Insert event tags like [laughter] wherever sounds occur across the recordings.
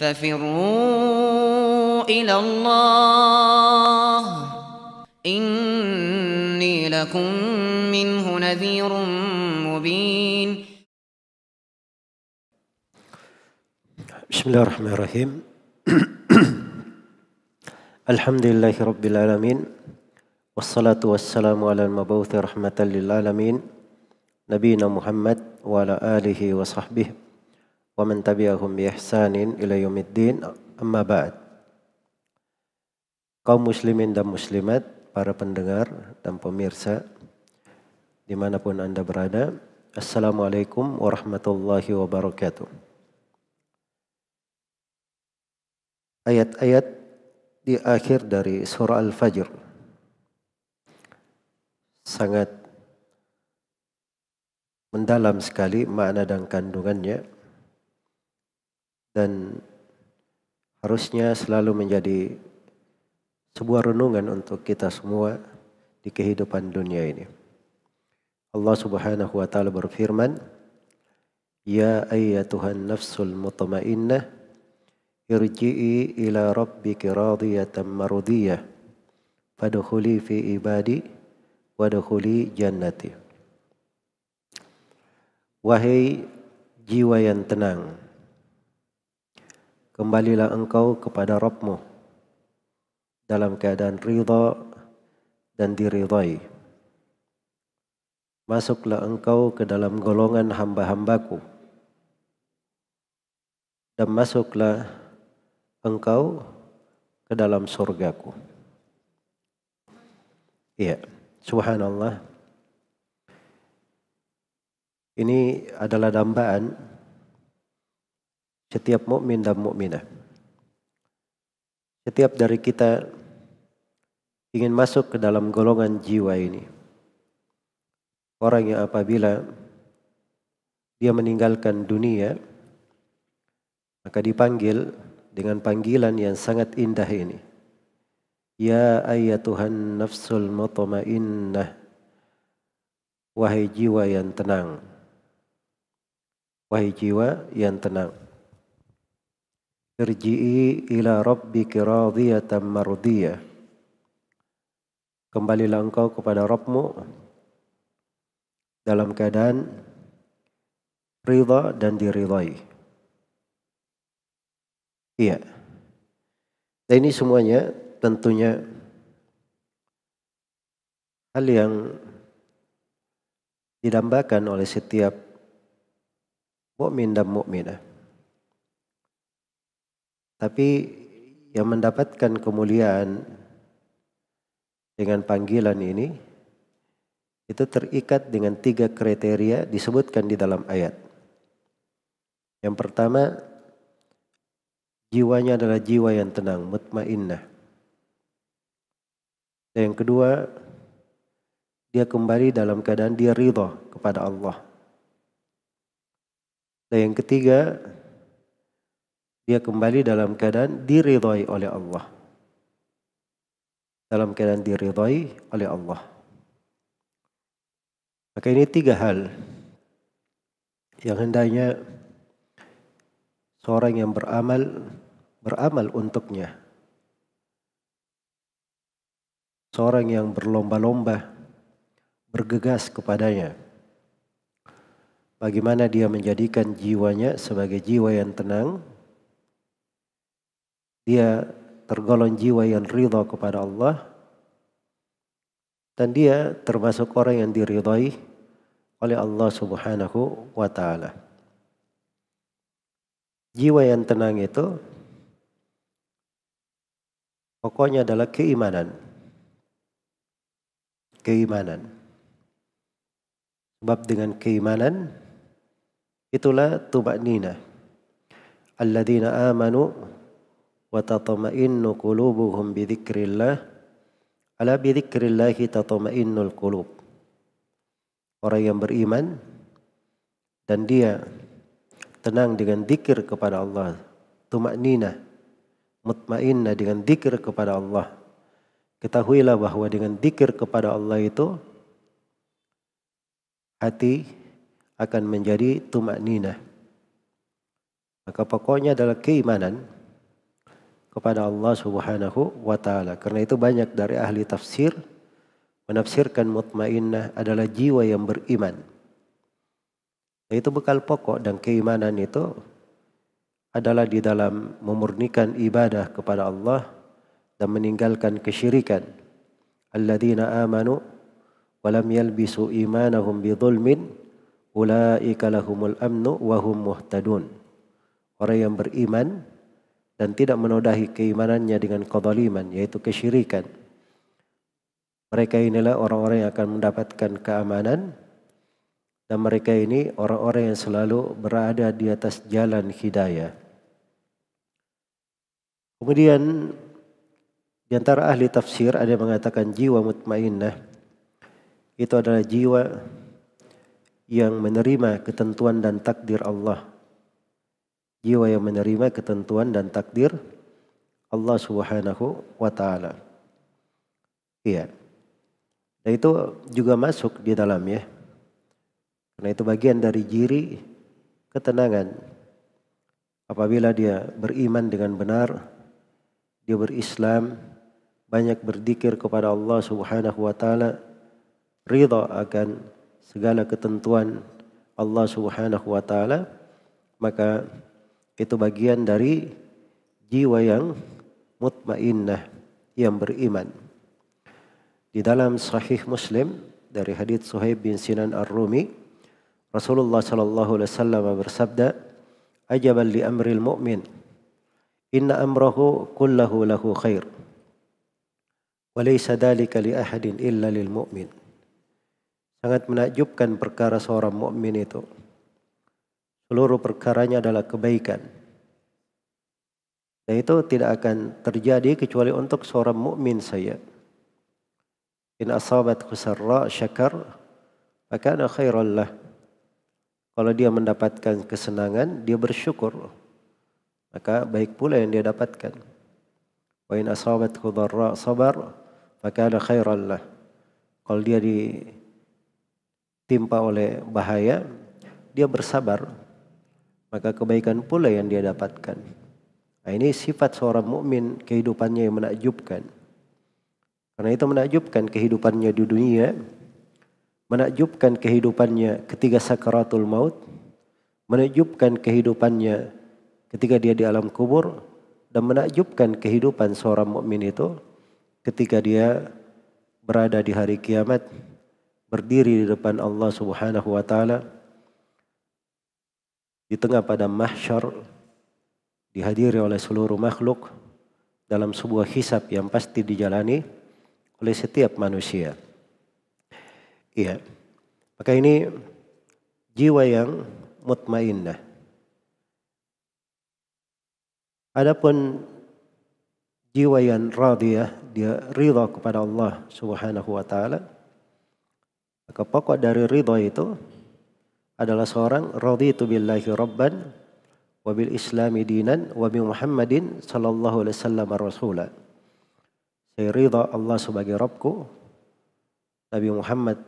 ففروا إلى الله إني لكم منه نذير مبين بسم الله الرحمن الرحيم [clears throat] الحمد لله رب العالمين والصلاة والسلام على المبعوث رحمة للعالمين نبينا محمد وعلى آله وصحبه ومن تبعهم بإحسان إلى يوم الدين أما بعد kaum muslimin dan muslimat para pendengar dan pemirsa dimanapun anda berada Assalamualaikum warahmatullahi wabarakatuh ayat-ayat di akhir dari surah Al-Fajr sangat mendalam sekali makna dan kandungannya dan harusnya selalu menjadi sebuah renungan untuk kita semua di kehidupan dunia ini. Allah Subhanahu wa taala berfirman, "Ya ayyatuhan nafsul mutmainnah, irji'i ila rabbiki radiyatan mardiyah, fadkhuli fi ibadi wadkhuli jannati." Wahai jiwa yang tenang, kembalilah engkau kepada Rabbmu dalam keadaan ridha dan diridhai. Masuklah engkau ke dalam golongan hamba-hambaku dan masuklah engkau ke dalam surgaku. Iya, subhanallah. Ini adalah dambaan setiap mukmin dan mukminah. Setiap dari kita ingin masuk ke dalam golongan jiwa ini. Orang yang apabila dia meninggalkan dunia, maka dipanggil dengan panggilan yang sangat indah ini. Ya ayatuhan nafsul mutmainnah. Wahai jiwa yang tenang. Wahai jiwa yang tenang. Irji'i ila rabbiki radiyatan mardiyah. Kembalilah engkau kepada Rabbmu dalam keadaan ridha dan diridhai. Iya. Dan ini semuanya tentunya hal yang didambakan oleh setiap mukmin dan mukminah. Tapi yang mendapatkan kemuliaan dengan panggilan ini itu terikat dengan tiga kriteria disebutkan di dalam ayat. Yang pertama, jiwanya adalah jiwa yang tenang, mutmainnah. Dan yang kedua, dia kembali dalam keadaan dia ridho kepada Allah. Dan yang ketiga, dia kembali dalam keadaan diridhai oleh Allah. Dalam keadaan diridhai oleh Allah. Maka ini tiga hal yang hendaknya seorang yang beramal beramal untuknya. Seorang yang berlomba-lomba bergegas kepadanya. Bagaimana dia menjadikan jiwanya sebagai jiwa yang tenang, dia tergolong jiwa yang ridha kepada Allah dan dia termasuk orang yang diridhai oleh Allah Subhanahu wa taala. Jiwa yang tenang itu pokoknya adalah keimanan. Keimanan. Sebab dengan keimanan itulah tumak nina. Alladzina amanu وتطمئن قلوبهم بذكر الله. dzikrillah ala bi dzikrillah tatma'innul qulub orang yang beriman dan dia tenang dengan zikir kepada Allah tumakninah mutmainna dengan zikir kepada Allah ketahuilah bahwa dengan zikir kepada Allah itu hati akan menjadi tumakninah maka pokoknya adalah keimanan kepada Allah Subhanahu wa taala. Karena itu banyak dari ahli tafsir menafsirkan mutmainnah adalah jiwa yang beriman. Nah, itu bekal pokok dan keimanan itu adalah di dalam memurnikan ibadah kepada Allah dan meninggalkan kesyirikan. Alladzina amanu wa lam yalbisu imanahum bidzulmin ulaika lahumul amnu wa hum muhtadun. Orang yang beriman dan tidak menodahi keimanannya dengan kezaliman yaitu kesyirikan. Mereka inilah orang-orang yang akan mendapatkan keamanan dan mereka ini orang-orang yang selalu berada di atas jalan hidayah. Kemudian di antara ahli tafsir ada yang mengatakan jiwa mutmainnah itu adalah jiwa yang menerima ketentuan dan takdir Allah jiwa yang menerima ketentuan dan takdir Allah Subhanahu wa taala. Iya. Dan itu juga masuk di dalam ya Karena itu bagian dari jiri ketenangan. Apabila dia beriman dengan benar, dia berislam, banyak berzikir kepada Allah Subhanahu wa taala, ridha akan segala ketentuan Allah Subhanahu wa taala, maka itu bagian dari jiwa yang mutmainnah yang beriman. Di dalam Sahih Muslim dari hadits Suhaib bin Sinan Ar-Rumi, Rasulullah sallallahu alaihi wasallam bersabda, "Ajaban li amril mu'min. Inna amrahu kullahu lahu khair." Wa laysa dhalika li ahadin illa lil mu'min. Sangat menakjubkan perkara seorang mukmin itu seluruh perkaranya adalah kebaikan. Dan itu tidak akan terjadi kecuali untuk seorang mukmin saya. In asabat kusarra syakar, maka ana khairan lah. Kalau dia mendapatkan kesenangan, dia bersyukur. Maka baik pula yang dia dapatkan. Wa in asabat kudarra sabar, maka ana khairan lah. Kalau dia ditimpa oleh bahaya, dia bersabar maka kebaikan pula yang dia dapatkan. Nah, ini sifat seorang mukmin kehidupannya yang menakjubkan. Karena itu menakjubkan kehidupannya di dunia, menakjubkan kehidupannya ketika sakaratul maut, menakjubkan kehidupannya ketika dia di alam kubur dan menakjubkan kehidupan seorang mukmin itu ketika dia berada di hari kiamat berdiri di depan Allah Subhanahu wa taala di tengah pada mahsyar dihadiri oleh seluruh makhluk dalam sebuah hisap yang pasti dijalani oleh setiap manusia. Iya. Maka ini jiwa yang mutmainnah. Adapun jiwa yang radiyah, dia ridha kepada Allah Subhanahu wa taala. Maka pokok dari ridha itu adalah seorang raditu billahi rabban wabil bil islami dinan wa Muhammadin sallallahu alaihi wasallam rasula. Saya ridha Allah sebagai Rabbku, Nabi Muhammad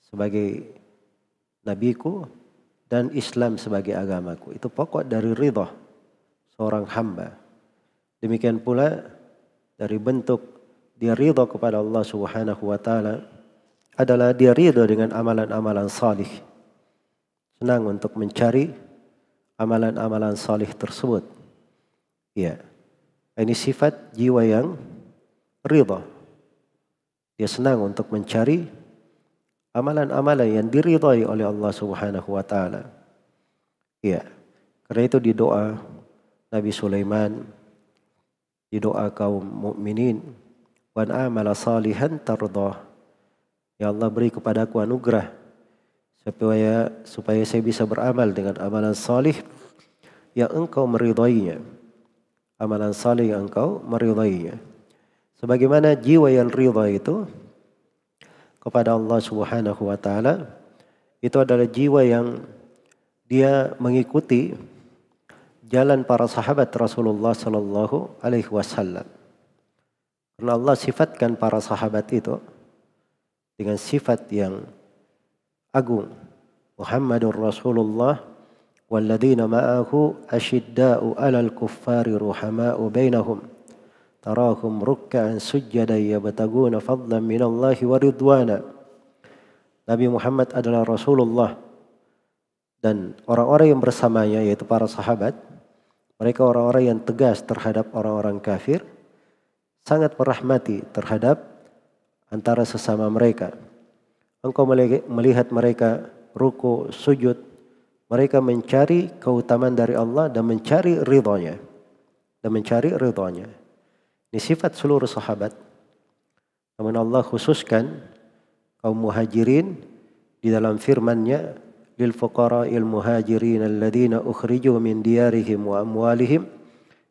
sebagai nabiku dan Islam sebagai agamaku. Itu pokok dari ridha seorang hamba. Demikian pula dari bentuk dia ridha kepada Allah Subhanahu wa taala adalah dia ridha dengan amalan-amalan salih senang untuk mencari amalan-amalan salih tersebut. Ya. Ini sifat jiwa yang ridha. Dia senang untuk mencari amalan-amalan yang diridhai oleh Allah Subhanahu wa taala. Ya. Karena itu di doa Nabi Sulaiman di doa kaum mukminin wan amala salihan tardah. Ya Allah beri kepadaku anugerah supaya supaya saya bisa beramal dengan amalan salih yang engkau meridainya amalan salih yang engkau meridainya sebagaimana jiwa yang ridha itu kepada Allah Subhanahu wa taala itu adalah jiwa yang dia mengikuti jalan para sahabat Rasulullah Sallallahu Alaihi Wasallam. Karena Allah sifatkan para sahabat itu dengan sifat yang agung. Muhammadur Rasulullah walladzina ma'ahu asyidda'u 'alal kuffari ruhama'u bainahum. Tarahum ruk'an sujjadan yabtaguna fadlan minallahi wa ridwana. Nabi Muhammad adalah Rasulullah dan orang-orang yang bersamanya yaitu para sahabat mereka orang-orang yang tegas terhadap orang-orang kafir sangat merahmati terhadap antara sesama mereka. Engkau melihat mereka ruku, sujud. Mereka mencari keutamaan dari Allah dan mencari ridhonya. Dan mencari ridhonya. Ini sifat seluruh sahabat. Namun Allah khususkan kaum muhajirin di dalam firman-Nya lil il muhajirin alladziina ukhriju min diyarihim wa amwalihim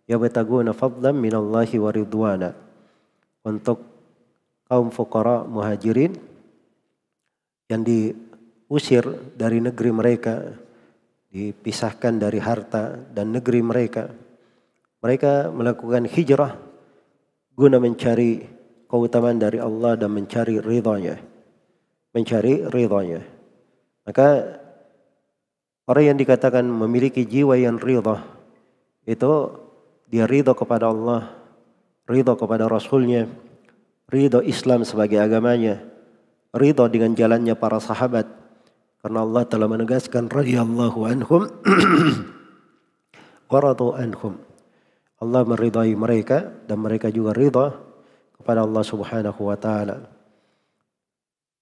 yabtaguna fadlan minallahi wa ridwana. Untuk kaum fuqara muhajirin yang diusir dari negeri mereka, dipisahkan dari harta dan negeri mereka. Mereka melakukan hijrah guna mencari keutamaan dari Allah dan mencari ridhonya. Mencari ridhonya. Maka orang yang dikatakan memiliki jiwa yang ridho itu dia ridho kepada Allah, ridho kepada Rasulnya, ridho Islam sebagai agamanya, ridho dengan jalannya para sahabat. Karena Allah telah menegaskan radhiyallahu anhum [clears throat] waradu anhum. Allah meridhai mereka dan mereka juga rido kepada Allah Subhanahu wa taala.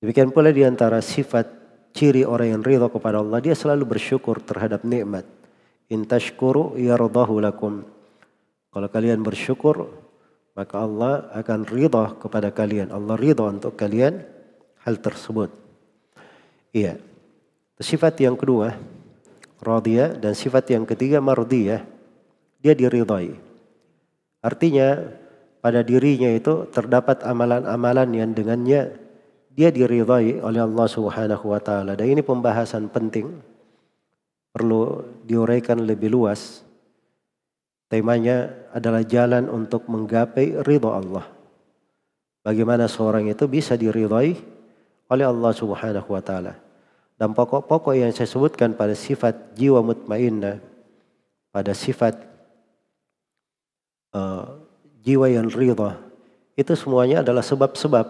Demikian pula di antara sifat ciri orang yang rido kepada Allah dia selalu bersyukur terhadap nikmat. intashkuru tashkuru yardahu lakum. Kalau kalian bersyukur maka Allah akan rido kepada kalian. Allah rido untuk kalian hal tersebut. Iya. Sifat yang kedua, radhiya dan sifat yang ketiga mardiyah. Dia diridhai. Artinya pada dirinya itu terdapat amalan-amalan yang dengannya dia diridhai oleh Allah Subhanahu wa taala. Dan ini pembahasan penting perlu diuraikan lebih luas. Temanya adalah jalan untuk menggapai ridho Allah. Bagaimana seorang itu bisa diridhai oleh Allah Subhanahu wa taala. Dan pokok-pokok yang saya sebutkan pada sifat jiwa mutmainnah, pada sifat uh, jiwa yang ridha, itu semuanya adalah sebab-sebab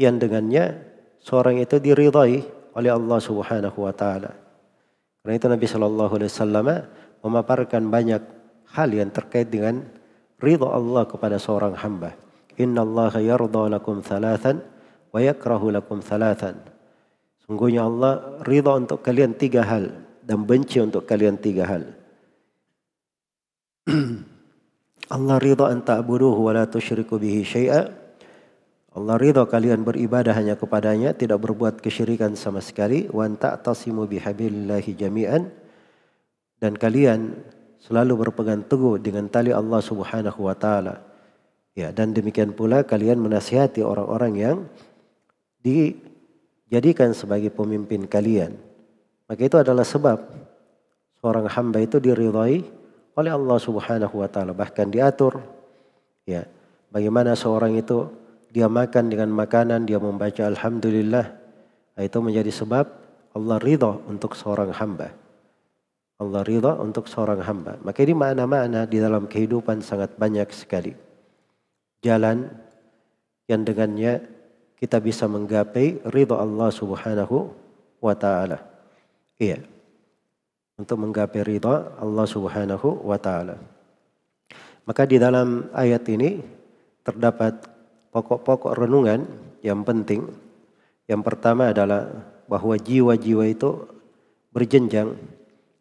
yang dengannya seorang itu diridhai oleh Allah Subhanahu wa taala. Karena itu Nabi Shallallahu alaihi wasallam memaparkan banyak hal yang terkait dengan ridha Allah kepada seorang hamba. Inna Allah yarda lakum thalathan wa yakrahu lakum thalathan. Sungguhnya Allah ridha untuk kalian tiga hal dan benci untuk kalian tiga hal. [clears throat] Allah ridha an ta'buduhu wa la tusyriku bihi syai'a. Allah ridha kalian beribadah hanya kepadanya, tidak berbuat kesyirikan sama sekali. Wa an ta'tasimu bihabillahi jami'an. Dan kalian selalu berpegang teguh dengan tali Allah Subhanahu wa taala. Ya, dan demikian pula kalian menasihati orang-orang yang dijadikan sebagai pemimpin kalian. Maka itu adalah sebab seorang hamba itu diridhai oleh Allah Subhanahu wa taala bahkan diatur ya bagaimana seorang itu dia makan dengan makanan dia membaca alhamdulillah nah, itu menjadi sebab Allah ridha untuk seorang hamba Allah ridha untuk seorang hamba maka ini makna-makna di dalam kehidupan sangat banyak sekali jalan yang dengannya kita bisa menggapai ridha Allah Subhanahu wa taala. Iya. Untuk menggapai ridho Allah Subhanahu wa taala. Maka di dalam ayat ini terdapat pokok-pokok renungan yang penting. Yang pertama adalah bahwa jiwa-jiwa itu berjenjang.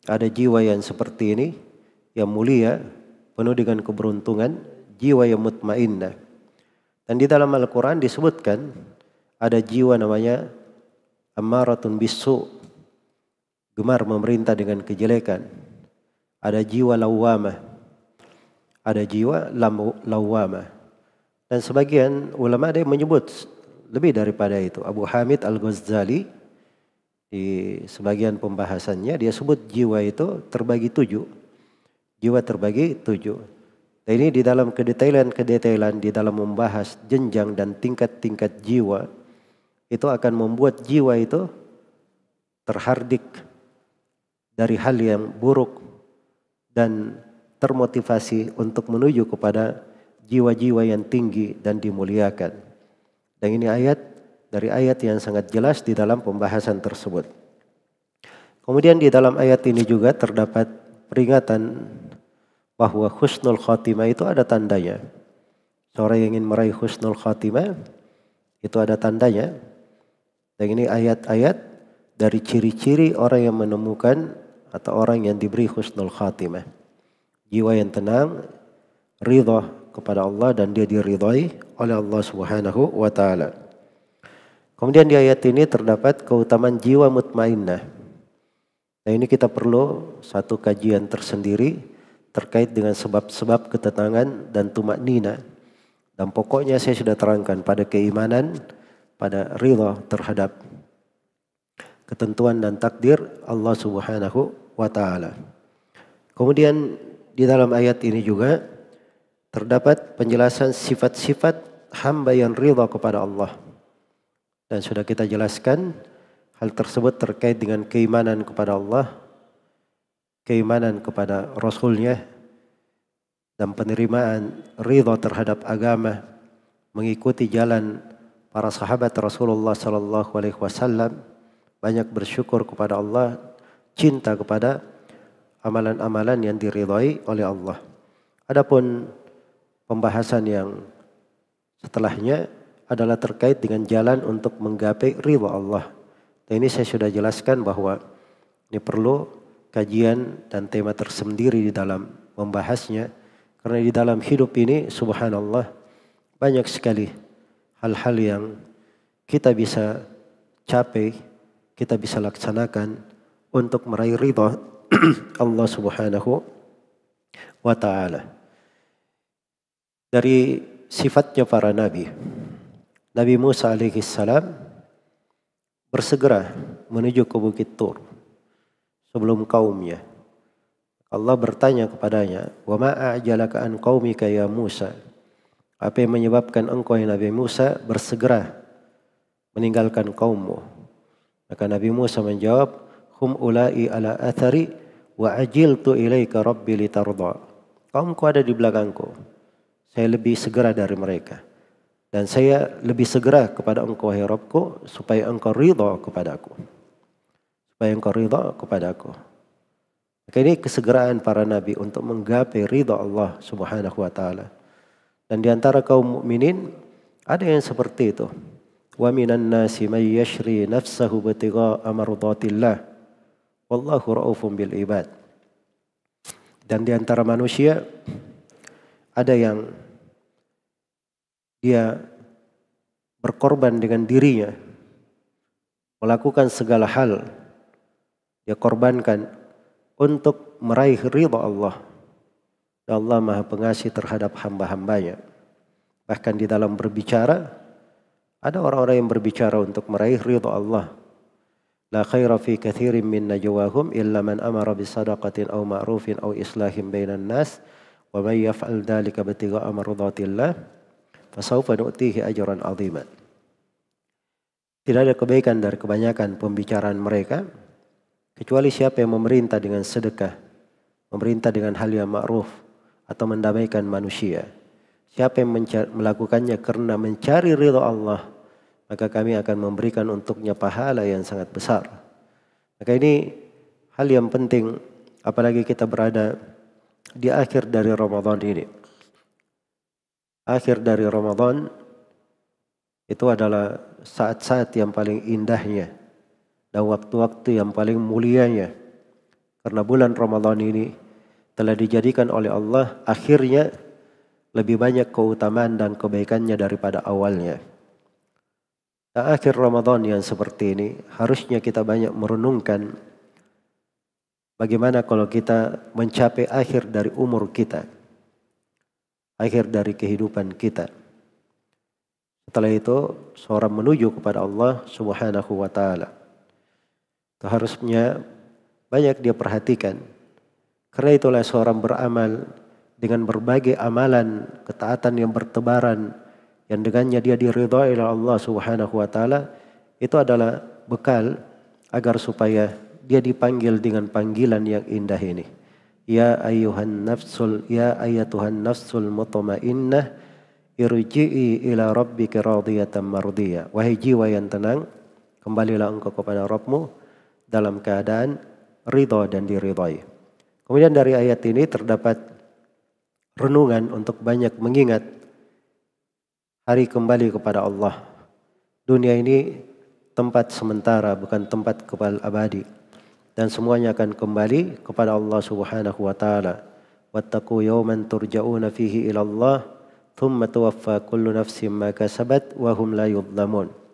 Ada jiwa yang seperti ini, yang mulia, penuh dengan keberuntungan, jiwa yang mutmainnah dan di dalam Al-Quran disebutkan ada jiwa namanya Ammaratun bisu gemar memerintah dengan kejelekan. Ada jiwa lawamah. Ada jiwa lawamah. Dan sebagian ulama ada yang menyebut lebih daripada itu. Abu Hamid Al-Ghazali di sebagian pembahasannya dia sebut jiwa itu terbagi tujuh. Jiwa terbagi tujuh. Dan nah, ini di dalam kedetailan-kedetailan di dalam membahas jenjang dan tingkat-tingkat jiwa itu akan membuat jiwa itu terhardik dari hal yang buruk dan termotivasi untuk menuju kepada jiwa-jiwa yang tinggi dan dimuliakan. Dan ini ayat dari ayat yang sangat jelas di dalam pembahasan tersebut. Kemudian di dalam ayat ini juga terdapat peringatan bahwa husnul khatimah itu ada tandanya. Seorang yang ingin meraih husnul khatimah itu ada tandanya. Dan ini ayat-ayat dari ciri-ciri orang yang menemukan atau orang yang diberi husnul khatimah. Jiwa yang tenang, ridho kepada Allah dan dia diridhai oleh Allah Subhanahu wa taala. Kemudian di ayat ini terdapat keutamaan jiwa mutmainnah. Nah ini kita perlu satu kajian tersendiri terkait dengan sebab-sebab ketenangan dan tumak nina. Dan pokoknya saya sudah terangkan pada keimanan, pada rila terhadap ketentuan dan takdir Allah Subhanahu wa taala. Kemudian di dalam ayat ini juga terdapat penjelasan sifat-sifat hamba yang rila kepada Allah. Dan sudah kita jelaskan hal tersebut terkait dengan keimanan kepada Allah, keimanan kepada Rasulnya dan penerimaan ridho terhadap agama mengikuti jalan para sahabat Rasulullah Shallallahu Alaihi Wasallam banyak bersyukur kepada Allah cinta kepada amalan-amalan yang diridhoi oleh Allah. Adapun pembahasan yang setelahnya adalah terkait dengan jalan untuk menggapai ridho Allah. Dan ini saya sudah jelaskan bahwa ini perlu kajian dan tema tersendiri di dalam membahasnya. Karena di dalam hidup ini subhanallah banyak sekali hal-hal yang kita bisa capai, kita bisa laksanakan untuk meraih ridha [clears throat] Allah subhanahu wa ta'ala. Dari sifatnya para nabi, Nabi Musa alaihi bersegera menuju ke Bukit Tur sebelum kaumnya. Allah bertanya kepadanya, "Wa ma a'jalaka an qaumika ya Musa?" Apa yang menyebabkan engkau ya Nabi Musa bersegera meninggalkan kaummu? Maka Nabi Musa menjawab, "Hum ulai ala athari wa ajiltu ilaika rabbi litarda." Kaumku ada di belakangku. Saya lebih segera dari mereka. Dan saya lebih segera kepada engkau, ya Rabbku, supaya engkau ridha kepadaku supaya engkau ridha aku Maka ini kesegeraan para nabi untuk menggapai ridha Allah Subhanahu wa taala. Dan di antara kaum mukminin ada yang seperti itu. Wa minan nasi may yashri nafsahu batigha amardatillah. Wallahu raufum bil ibad. Dan di antara manusia ada yang dia berkorban dengan dirinya melakukan segala hal dia korbankan untuk meraih ridha Allah. Ya Allah Maha Pengasih terhadap hamba-hambanya. Bahkan di dalam berbicara, ada orang-orang yang berbicara untuk meraih ridha Allah. La khaira fi kathirin min najwahum illa man amara bisadaqatin aw ma'rufin aw islahin bainan nas wa may yaf'al dhalika btigha amradatillah fasawfa nu'tihi ajran 'azima. Tidak ada kebaikan dari kebanyakan pembicaraan mereka Kecuali siapa yang memerintah dengan sedekah, memerintah dengan hal yang ma'ruf, atau mendamaikan manusia. Siapa yang mencari, melakukannya karena mencari ridho Allah, maka kami akan memberikan untuknya pahala yang sangat besar. Maka ini hal yang penting, apalagi kita berada di akhir dari Ramadan ini. Akhir dari Ramadan itu adalah saat-saat yang paling indahnya dan waktu-waktu yang paling mulianya. Karena bulan Ramadan ini telah dijadikan oleh Allah akhirnya lebih banyak keutamaan dan kebaikannya daripada awalnya. Dan akhir Ramadan yang seperti ini harusnya kita banyak merenungkan bagaimana kalau kita mencapai akhir dari umur kita. Akhir dari kehidupan kita. Setelah itu seorang menuju kepada Allah Subhanahu wa taala. Itu harusnya banyak dia perhatikan. Karena itulah seorang beramal dengan berbagai amalan, ketaatan yang bertebaran, yang dengannya dia diridhoi oleh Allah Subhanahu wa taala, itu adalah bekal agar supaya dia dipanggil dengan panggilan yang indah ini. Ya ayuhan nafsul, ya ayatuhan nafsul mutmainnah irji'i ila rabbika radiyatan mardiyah. Wahai jiwa yang tenang, kembalilah engkau kepada Rabbmu dalam keadaan ridho dan diridhoi. Kemudian dari ayat ini terdapat renungan untuk banyak mengingat hari kembali kepada Allah. Dunia ini tempat sementara bukan tempat kebal abadi dan semuanya akan kembali kepada Allah Subhanahu wa taala. Wattaqu yawman turja'una fihi ila Allah thumma tuwaffa kullu nafsin ma kasabat wa hum la yudlamun.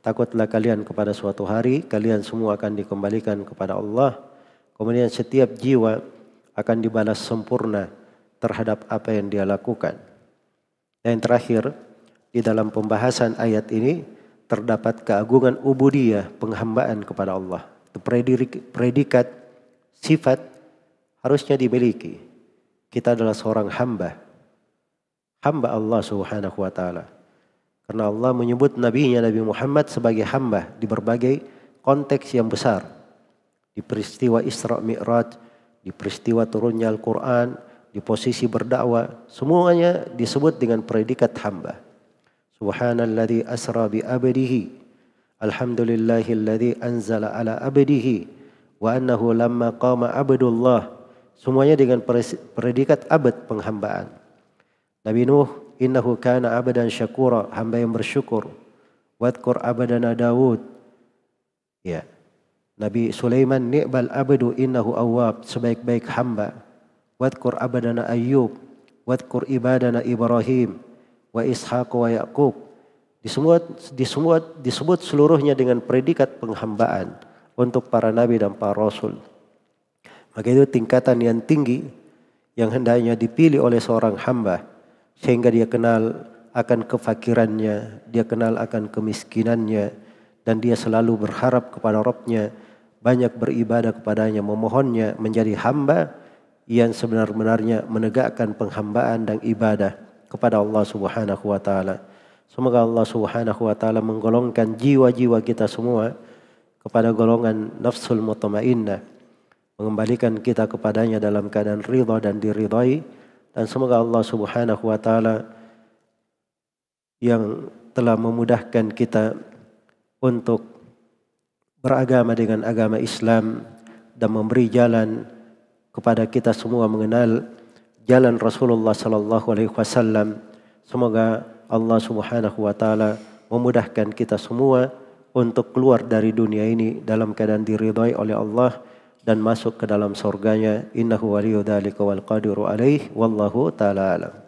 Takutlah kalian kepada suatu hari, kalian semua akan dikembalikan kepada Allah. Kemudian setiap jiwa akan dibalas sempurna terhadap apa yang dia lakukan. Dan yang terakhir, di dalam pembahasan ayat ini terdapat keagungan ubudiyah penghambaan kepada Allah. Itu predikat, sifat harusnya dimiliki. Kita adalah seorang hamba. Hamba Allah subhanahu wa ta'ala. Karena Allah menyebut nabinya Nabi Muhammad sebagai hamba di berbagai konteks yang besar. Di peristiwa Isra Mi'raj, di peristiwa turunnya Al-Quran, di posisi berdakwah, semuanya disebut dengan predikat hamba. Subhanalladzi asra bi abdihi Alhamdulillahilladzi anzala ala abdihi wa annahu lamma qama abdullah semuanya dengan predikat abad penghambaan. Nabi Nuh innahu kana abadan syakura, hamba yang bersyukur. Wadkur abadana Dawud. Ya. Nabi Sulaiman ni'bal abadu innahu awab sebaik-baik hamba. Wadkur abadana Ayyub, wadkur ibadana Ibrahim wa Ishaq wa Yaqub. Disebut, disebut, disebut seluruhnya dengan predikat penghambaan untuk para nabi dan para rasul. Maka itu tingkatan yang tinggi yang hendaknya dipilih oleh seorang hamba sehingga dia kenal akan kefakirannya, dia kenal akan kemiskinannya dan dia selalu berharap kepada Rabbnya banyak beribadah kepadanya, memohonnya menjadi hamba yang sebenar-benarnya menegakkan penghambaan dan ibadah kepada Allah Subhanahu wa taala. Semoga Allah Subhanahu wa taala menggolongkan jiwa-jiwa kita semua kepada golongan nafsul mutmainnah, mengembalikan kita kepadanya dalam keadaan ridha dan diridhai dan semoga Allah Subhanahu wa taala yang telah memudahkan kita untuk beragama dengan agama Islam dan memberi jalan kepada kita semua mengenal jalan Rasulullah sallallahu alaihi wasallam. Semoga Allah Subhanahu wa taala memudahkan kita semua untuk keluar dari dunia ini dalam keadaan diridhai oleh Allah dan masuk ke dalam surganya innahu waliyudzalika wal qadiru alaih wallahu taala alam